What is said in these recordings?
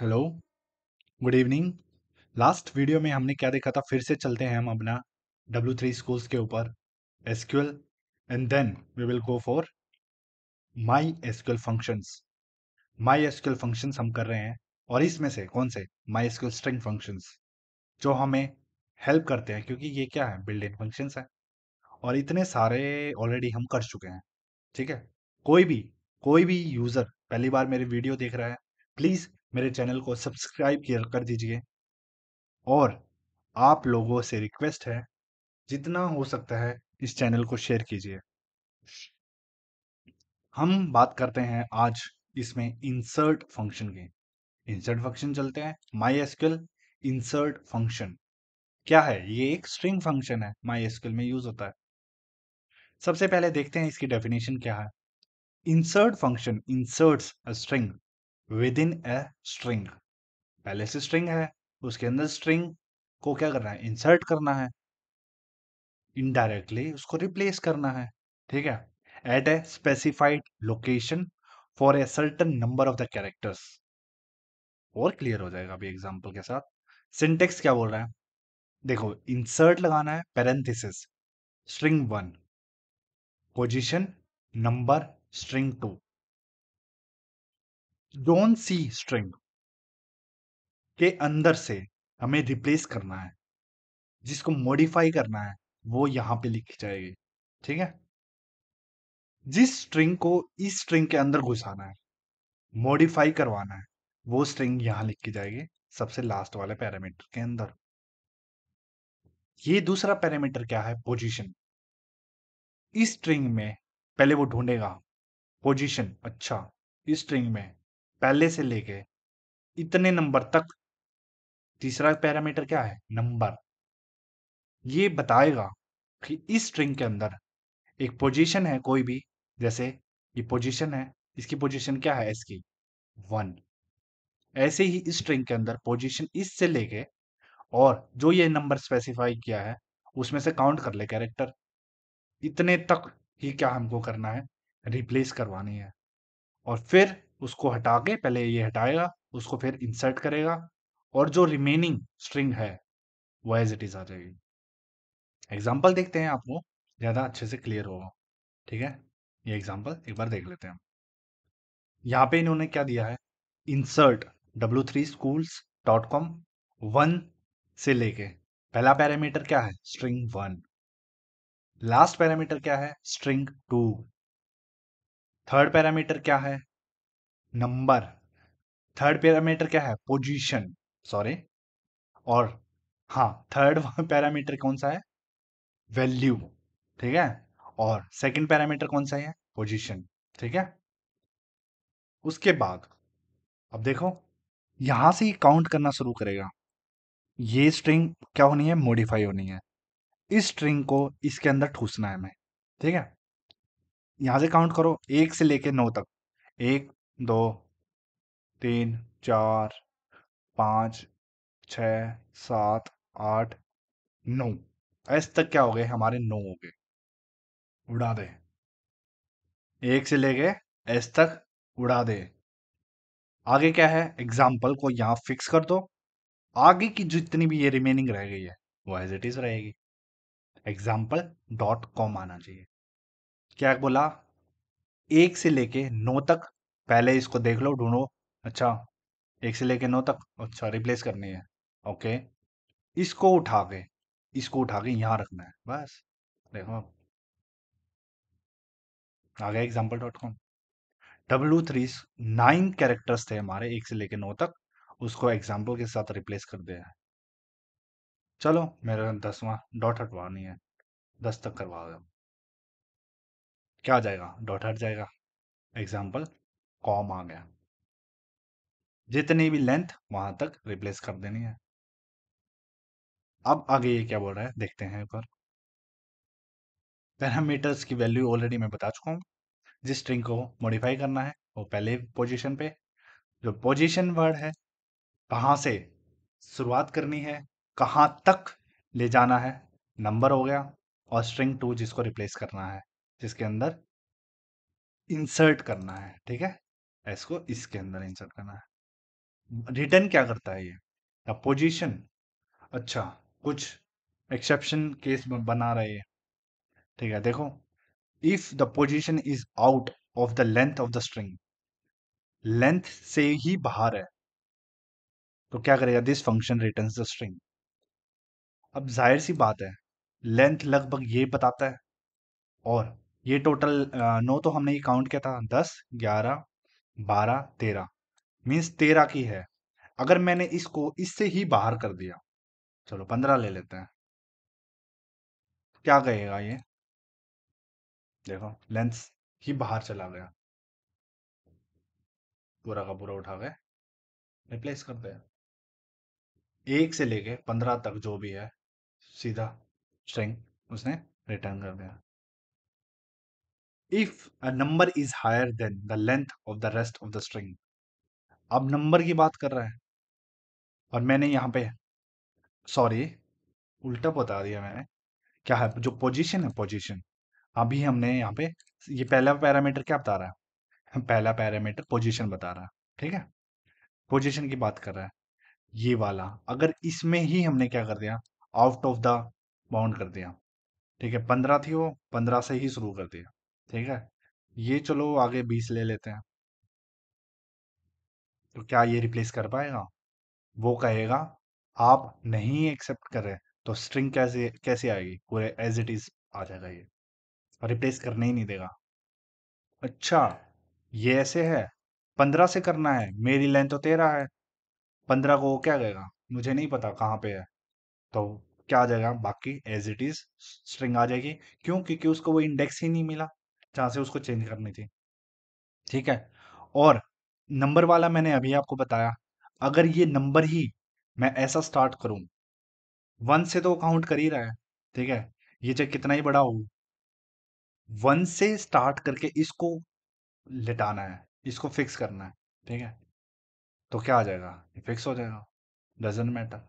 hello good evening last video में हमने क्या देखा था फिर से चलते हैं हम अपना डब्ल्यू थ्री स्कूल्स के ऊपर SQL and then we will go for my SQL functions my SQL functions हम कर रहे हैं और इसमें से कौन से माई एसक्यूएल स्ट्रिंग फंक्शंस जो हमें हेल्प करते हैं क्योंकि ये क्या है बिल्ड इन फंक्शंस है और इतने सारे ऑलरेडी हम कर चुके हैं ठीक है कोई भी कोई भी यूज़र पहली बार मेरी वीडियो देख रहा है प्लीज़ मेरे चैनल को सब्सक्राइब कर दीजिए और आप लोगों से रिक्वेस्ट है जितना हो सकता है इस चैनल को शेयर कीजिए हम बात करते हैं आज इसमें इंसर्ट फंक्शन की इंसर्ट फंक्शन चलते हैं माई एसक्यूएल इंसर्ट फंक्शन क्या है ये एक स्ट्रिंग फंक्शन है माई एसक्यूएल में यूज होता है सबसे पहले देखते हैं इसकी डेफिनेशन क्या है insert function inserts a string within a string पहले से स्ट्रिंग है उसके अंदर स्ट्रिंग को क्या करना है इंसर्ट करना है इनडायरेक्टली उसको रिप्लेस करना है ठीक है at a specified location for a certain number of the characters और क्लियर हो जाएगा अभी एग्जाम्पल के साथ सिंटेक्स क्या बोल रहा है देखो इंसर्ट लगाना है parenthesis string one position number string two जोन सी स्ट्रिंग के अंदर से हमें रिप्लेस करना है जिसको मॉडिफाई करना है वो यहां पे लिखी जाएगी ठीक है जिस स्ट्रिंग को इस स्ट्रिंग के अंदर घुसाना है मॉडिफाई करवाना है वो स्ट्रिंग यहां लिखी जाएगी सबसे लास्ट वाले पैरामीटर के अंदर ये दूसरा पैरामीटर क्या है पोजीशन इस स्ट्रिंग में पहले वो ढूंढेगा पोजीशन अच्छा इस स्ट्रिंग में पहले से लेके इतने नंबर तक तीसरा पैरामीटर क्या है नंबर ये बताएगा कि इस स्ट्रिंग के अंदर एक पोजीशन है कोई भी जैसे ये पोजीशन है इसकी पोजीशन क्या है इसकी वन ऐसे ही इस स्ट्रिंग के अंदर पोजीशन इस से लेके और जो ये नंबर स्पेसिफाई किया है उसमें से काउंट कर ले कैरेक्टर इतने तक ही क्या हमको करना है रिप्लेस करवानी है और फिर उसको हटा के पहले ये हटाएगा उसको फिर इंसर्ट करेगा और जो रिमेनिंग स्ट्रिंग है वो एज इट इज आ जाएगी एग्जाम्पल देखते हैं आपको ज़्यादा अच्छे से क्लियर होगा ठीक है ये एग्जाम्पल एक बार देख लेते हैं यहाँ पे इन्होंने क्या दिया है insert W three schools dot com one से लेके पहला पैरामीटर क्या है स्ट्रिंग वन लास्ट पैरामीटर क्या है स्ट्रिंग टू थर्ड पैरामीटर क्या है नंबर थर्ड पैरामीटर क्या है पोजीशन सॉरी और हाँ थर्ड पैरामीटर कौन सा है वैल्यू ठीक है और सेकंड पैरामीटर कौन सा है पोजीशन ठीक है उसके बाद अब देखो यहां से ही काउंट करना शुरू करेगा ये स्ट्रिंग क्या होनी है मॉडिफाई होनी है इस स्ट्रिंग को इसके अंदर ठूसना है हमें ठीक है यहां से काउंट करो एक से लेके नौ तक एक दो तीन चार पाँच छ सात आठ नौ ऐसे तक क्या हो गए हमारे नौ हो गए उड़ा दे एक से ले गए ऐसे तक उड़ा दे आगे क्या है एग्जाम्पल को यहाँ फिक्स कर दो आगे की जितनी भी ये रिमेनिंग रह गई है वो एज इट इज रहेगी एग्जाम्पल डॉट कॉम आना चाहिए क्या बोला एक से लेके नौ तक पहले इसको देख लो ढूंढो अच्छा एक से लेके नौ तक अच्छा रिप्लेस करनी है ओके इसको उठा के इसको उठा के यहाँ रखना है बस देखो आप आ गया example dot com W three nine characters थे हमारे एक से लेके नौ तक उसको एग्जाम्पल के साथ रिप्लेस कर दिया है चलो मेरा दसवां डॉट हटवानी है दस तक करवा दो क्या आ जाएगा डॉट हट जाएगा एग्जाम्पल कॉम आ गया जितनी भी लेंथ वहां तक रिप्लेस कर देनी है अब आगे ये क्या बोल रहा है देखते हैं एक बार पैरामीटर्स की वैल्यू ऑलरेडी मैं बता चुका हूँ जिस स्ट्रिंग को मॉडिफाई करना है वो पहले पोजीशन पे जो पोजीशन वर्ड है कहाँ से शुरुआत करनी है कहाँ तक ले जाना है नंबर हो गया और स्ट्रिंग टू जिसको रिप्लेस करना है जिसके अंदर इंसर्ट करना है ठीक है इसको इसके अंदर इंसर्ट करना है रिटर्न क्या करता है ये पोजीशन अच्छा कुछ एक्सेप्शन केस बना रहे है ठीक है देखो if the position is out of the length of the string length से ही बाहर है तो क्या करेगा this function return the string अब जाहिर सी बात है लेंथ लगभग ये बताता है और ये टोटल नो तो हमने ये काउंट किया था दस ग्यारह बारह तेरह मीन्स तेरह की है अगर मैंने इसको इससे ही बाहर कर दिया चलो पंद्रह ले लेते हैं क्या कहेगा ये देखो लेंस ही बाहर चला गया पूरा का पूरा उठा के रिप्लेस कर दे एक से लेके पंद्रह तक जो भी है सीधा स्ट्रिंग उसने रिटर्न कर दिया if a number is higher than the length of the rest of the string अब नंबर की बात कर रहा है और मैंने यहाँ पे सॉरी उल्टा बता दिया मैंने क्या है जो पोजीशन है पोजीशन अभी हमने यहाँ पे ये पहला पैरामीटर क्या बता रहा है पहला पैरामीटर पोजीशन बता रहा है ठीक है पोजीशन की बात कर रहा है ये वाला अगर इसमें ही हमने क्या कर दिया आउट ऑफ द बाउंड कर दिया ठीक है पंद्रह थी वो पंद्रह से ही शुरू कर दिया ठीक है ये चलो आगे बीस ले लेते हैं तो क्या ये रिप्लेस कर पाएगा वो कहेगा आप नहीं एक्सेप्ट कर रहे तो स्ट्रिंग कैसे कैसे आएगी पूरे एज इट इज आ जाएगा ये रिप्लेस करने ही नहीं देगा अच्छा ये ऐसे है पंद्रह से करना है मेरी लेंथ तो तेरह है पंद्रह को वो क्या कहेगा मुझे नहीं पता कहाँ पे है तो क्या आ जाएगा बाकी एज इट इज स्ट्रिंग आ जाएगी क्यों क्योंकि उसको वो इंडेक्स ही नहीं मिला जहाँ से उसको चेंज करनी थी ठीक है और नंबर वाला मैंने अभी आपको बताया अगर ये नंबर ही मैं ऐसा स्टार्ट करूँ वन से तो काउंट कर ही रहा है ठीक है ये चाहे कितना ही बड़ा हो वन से स्टार्ट करके इसको लिटाना है इसको फिक्स करना है ठीक है तो क्या आ जाएगा ये फिक्स हो जाएगा डजेंट मैटर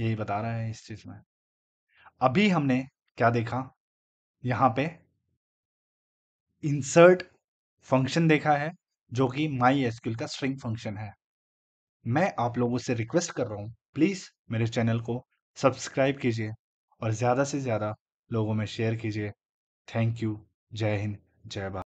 यही बता रहे हैं इस चीज में अभी हमने क्या देखा यहां पे इंसर्ट फंक्शन देखा है जो कि माई एसक्यूएल का स्ट्रिंग फंक्शन है मैं आप लोगों से रिक्वेस्ट कर रहा हूँ प्लीज़ मेरे चैनल को सब्सक्राइब कीजिए और ज़्यादा से ज़्यादा लोगों में शेयर कीजिए थैंक यू जय हिंद जय भारत